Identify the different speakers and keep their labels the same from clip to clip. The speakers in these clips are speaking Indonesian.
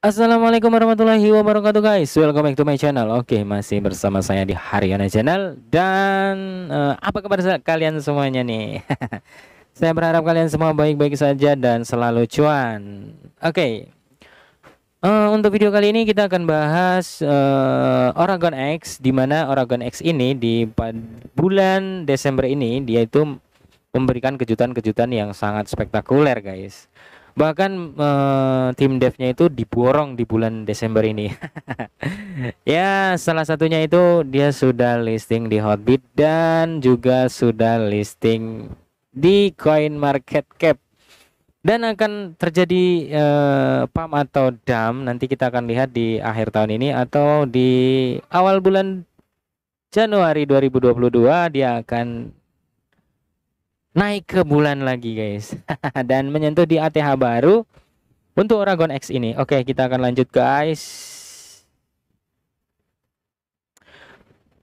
Speaker 1: Assalamualaikum warahmatullahi wabarakatuh guys Welcome back to my channel Oke masih bersama saya di Haryana channel Dan uh, apa kabar kalian semuanya nih Saya berharap kalian semua baik-baik saja dan selalu cuan Oke okay. uh, eh, Untuk video kali ini kita akan bahas uh, eh, Oregon X Dimana Oregon X ini di bulan Desember ini Dia itu memberikan kejutan-kejutan yang sangat spektakuler guys bahkan uh, tim devnya itu diborong di bulan Desember ini ya salah satunya itu dia sudah listing di Hotbit dan juga sudah listing di Coin Market Cap dan akan terjadi uh, pump atau dam nanti kita akan lihat di akhir tahun ini atau di awal bulan Januari 2022 dia akan naik ke bulan lagi guys dan menyentuh di ATH baru untuk Oragon X ini. Oke, kita akan lanjut guys.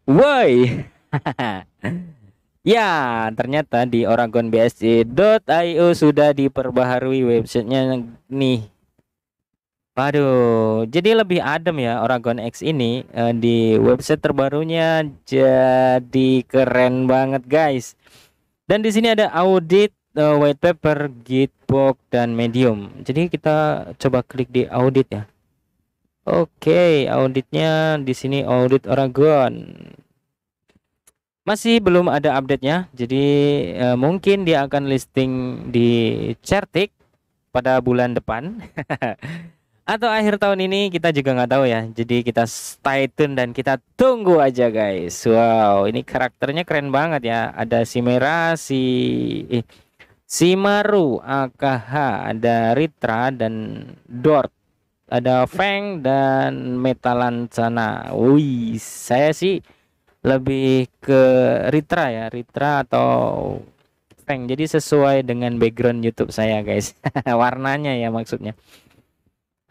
Speaker 1: Woi. ya, ternyata di Oragon BSC.io sudah diperbaharui websitenya nih. Waduh, jadi lebih adem ya Oragon X ini eh, di website terbarunya jadi keren banget guys. Dan di sini ada audit uh, white paper, gitbox dan medium. Jadi kita coba klik di audit ya. Oke, okay, auditnya di sini audit Oregon. Masih belum ada update-nya. Jadi uh, mungkin dia akan listing di Certik pada bulan depan. atau akhir tahun ini kita juga nggak tahu ya. Jadi kita stay tune dan kita tunggu aja guys. Wow, ini karakternya keren banget ya. Ada si Merah, si eh, si Maru, AKH, ada Ritra dan Dort. Ada Feng dan metalan sana Wih, saya sih lebih ke Ritra ya, Ritra atau Feng. Jadi sesuai dengan background YouTube saya guys. Warnanya ya maksudnya.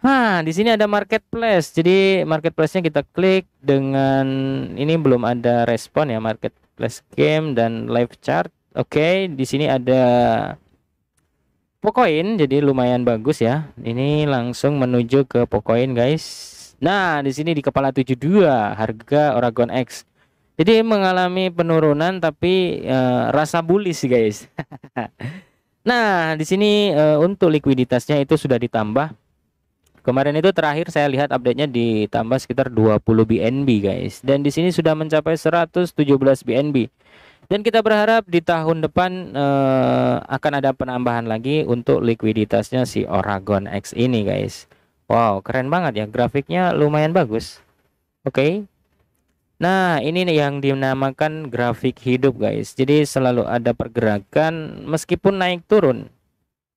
Speaker 1: Nah, di sini ada marketplace. Jadi marketplace-nya kita klik dengan ini belum ada respon ya marketplace game dan live chart. Oke, okay, di sini ada Pocoin jadi lumayan bagus ya. Ini langsung menuju ke Pocoin guys. Nah, di sini di kepala 72 harga Oragon X. Jadi mengalami penurunan tapi uh, rasa bullish guys. nah, di sini uh, untuk likuiditasnya itu sudah ditambah Kemarin itu terakhir saya lihat update-nya ditambah sekitar 20 BNB guys dan di sini sudah mencapai 117 BNB. Dan kita berharap di tahun depan uh, akan ada penambahan lagi untuk likuiditasnya si Oragon X ini guys. Wow, keren banget ya grafiknya lumayan bagus. Oke. Okay. Nah, ini yang dinamakan grafik hidup guys. Jadi selalu ada pergerakan meskipun naik turun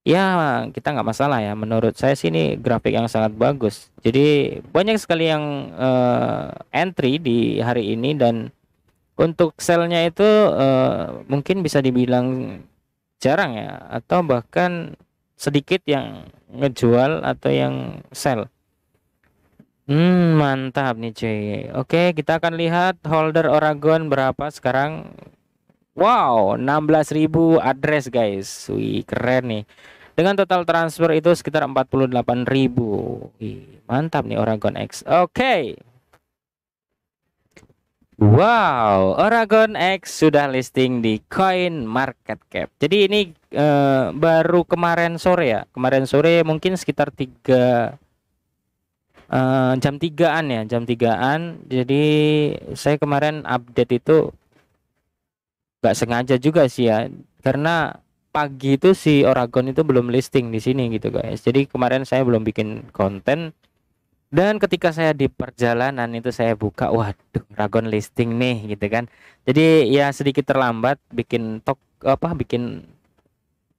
Speaker 1: ya kita nggak masalah ya menurut saya sih ini grafik yang sangat bagus jadi banyak sekali yang uh, entry di hari ini dan untuk selnya itu uh, mungkin bisa dibilang jarang ya atau bahkan sedikit yang ngejual atau yang sell hmm mantap nih cuy oke kita akan lihat holder Oregon berapa sekarang wow 16.000 address guys wih keren nih dengan total transfer itu sekitar 48.000 mantap nih Oregon X oke okay. Wow, Oregon X sudah listing di Coin Market Cap. Jadi ini uh, baru kemarin sore ya. Kemarin sore mungkin sekitar 3 uh, eh, jam tigaan ya, jam tigaan. Jadi saya kemarin update itu nggak sengaja juga sih ya. Karena pagi itu si Oragon itu belum listing di sini gitu guys. Jadi kemarin saya belum bikin konten dan ketika saya di perjalanan itu saya buka waduh Oragon listing nih gitu kan. Jadi ya sedikit terlambat bikin tok apa bikin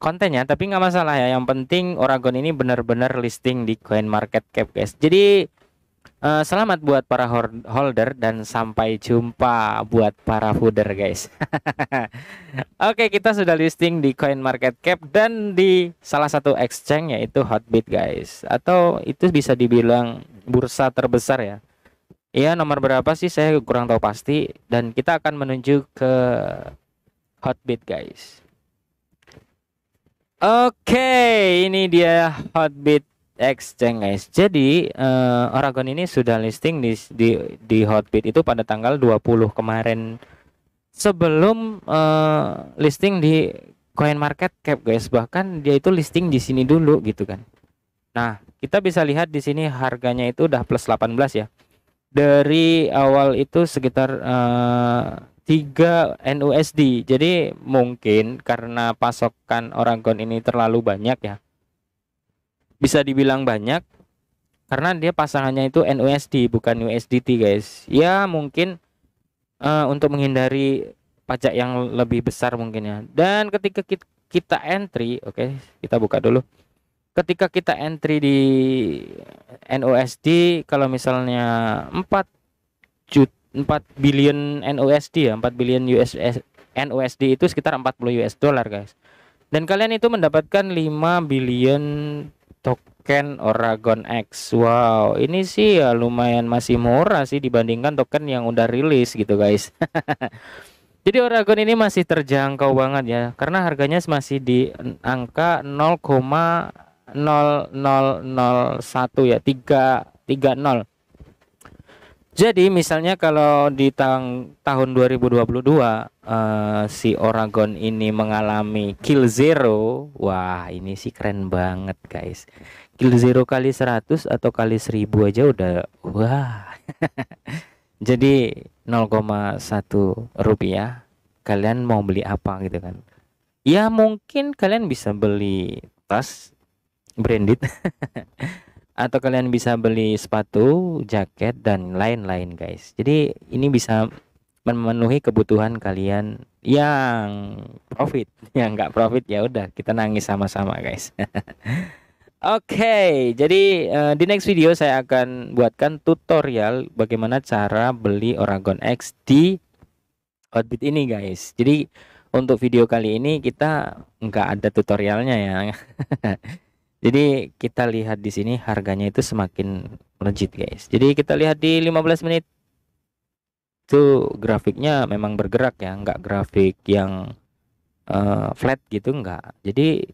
Speaker 1: kontennya tapi nggak masalah ya. Yang penting Oragon ini benar-benar listing di Coin Market Cap guys. Jadi Uh, selamat buat para holder dan sampai jumpa buat para fooder guys. Oke, okay, kita sudah listing di Coin Market Cap dan di salah satu exchange yaitu Hotbit guys. Atau itu bisa dibilang bursa terbesar ya. Iya, nomor berapa sih saya kurang tahu pasti dan kita akan menuju ke Hotbit guys. Oke, okay, ini dia Hotbit exchange guys. Jadi uh, eh, Oregon ini sudah listing di di di Hotbit itu pada tanggal 20 kemarin sebelum uh, listing di Coin Market Cap guys. Bahkan dia itu listing di sini dulu gitu kan. Nah, kita bisa lihat di sini harganya itu udah plus 18 ya. Dari awal itu sekitar uh, eh, 3 NUSD. Jadi mungkin karena pasokan Oregon ini terlalu banyak ya bisa dibilang banyak karena dia pasangannya itu NUSD bukan USDT guys ya mungkin uh, untuk menghindari pajak yang lebih besar mungkin ya dan ketika kita entry oke okay, kita buka dulu ketika kita entry di NUSD kalau misalnya 4 juta 4 billion NUSD ya 4 billion US NUSD itu sekitar 40 US dollar guys dan kalian itu mendapatkan 5 billion token Oragon X. Wow, ini sih ya lumayan masih murah sih dibandingkan token yang udah rilis gitu guys. Jadi Oragon ini masih terjangkau banget ya karena harganya masih di angka 0,0001 ya 330 jadi misalnya kalau di tang tahun 2022 uh, eh, si Oregon ini mengalami kill zero, wah ini sih keren banget guys. Kill zero kali 100 atau kali 1000 aja udah wah. Jadi 0,1 rupiah kalian mau beli apa gitu kan. Ya mungkin kalian bisa beli tas branded atau kalian bisa beli sepatu, jaket dan lain-lain guys. Jadi ini bisa memenuhi kebutuhan kalian yang profit, yang nggak profit ya udah kita nangis sama-sama guys. Oke, okay, jadi uh, di next video saya akan buatkan tutorial bagaimana cara beli Oragon X di Outbit ini guys. Jadi untuk video kali ini kita nggak ada tutorialnya ya. Jadi kita lihat di sini harganya itu semakin legit guys. Jadi kita lihat di 15 menit itu grafiknya memang bergerak ya, nggak grafik yang uh, flat gitu nggak. Jadi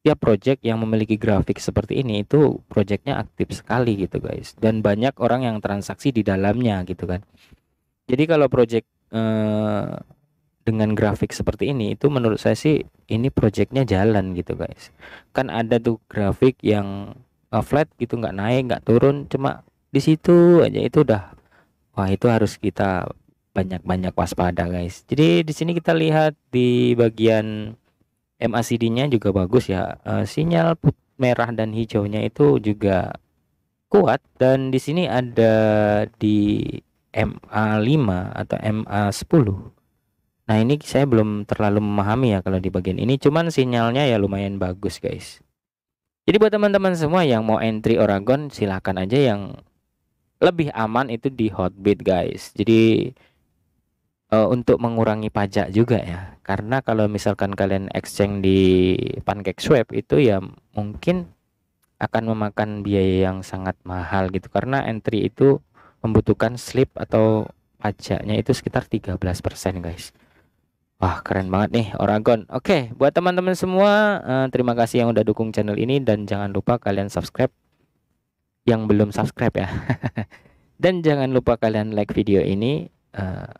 Speaker 1: setiap project yang memiliki grafik seperti ini itu projectnya aktif sekali gitu guys. Dan banyak orang yang transaksi di dalamnya gitu kan. Jadi kalau project uh, dengan grafik seperti ini itu menurut saya sih ini projectnya jalan gitu guys kan ada tuh grafik yang uh, flat gitu nggak naik nggak turun cuma di situ aja itu udah wah itu harus kita banyak-banyak waspada guys jadi di sini kita lihat di bagian MACD nya juga bagus ya e, sinyal put merah dan hijaunya itu juga kuat dan di sini ada di MA5 atau MA10 Nah, ini saya belum terlalu memahami ya kalau di bagian ini, cuman sinyalnya ya lumayan bagus, guys. Jadi buat teman-teman semua yang mau entry Oragon, silahkan aja yang lebih aman itu di Hotbit, guys. Jadi uh, untuk mengurangi pajak juga ya. Karena kalau misalkan kalian exchange di pancake swap itu ya mungkin akan memakan biaya yang sangat mahal gitu karena entry itu membutuhkan slip atau pajaknya itu sekitar 13% guys. Wah keren banget nih Oragon Oke buat teman-teman semua uh, Terima kasih yang udah dukung channel ini Dan jangan lupa kalian subscribe Yang belum subscribe ya Dan jangan lupa kalian like video ini uh,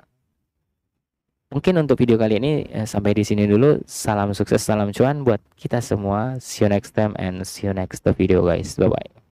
Speaker 1: Mungkin untuk video kali ini uh, Sampai di sini dulu Salam sukses, salam cuan Buat kita semua See you next time and see you next video guys Bye-bye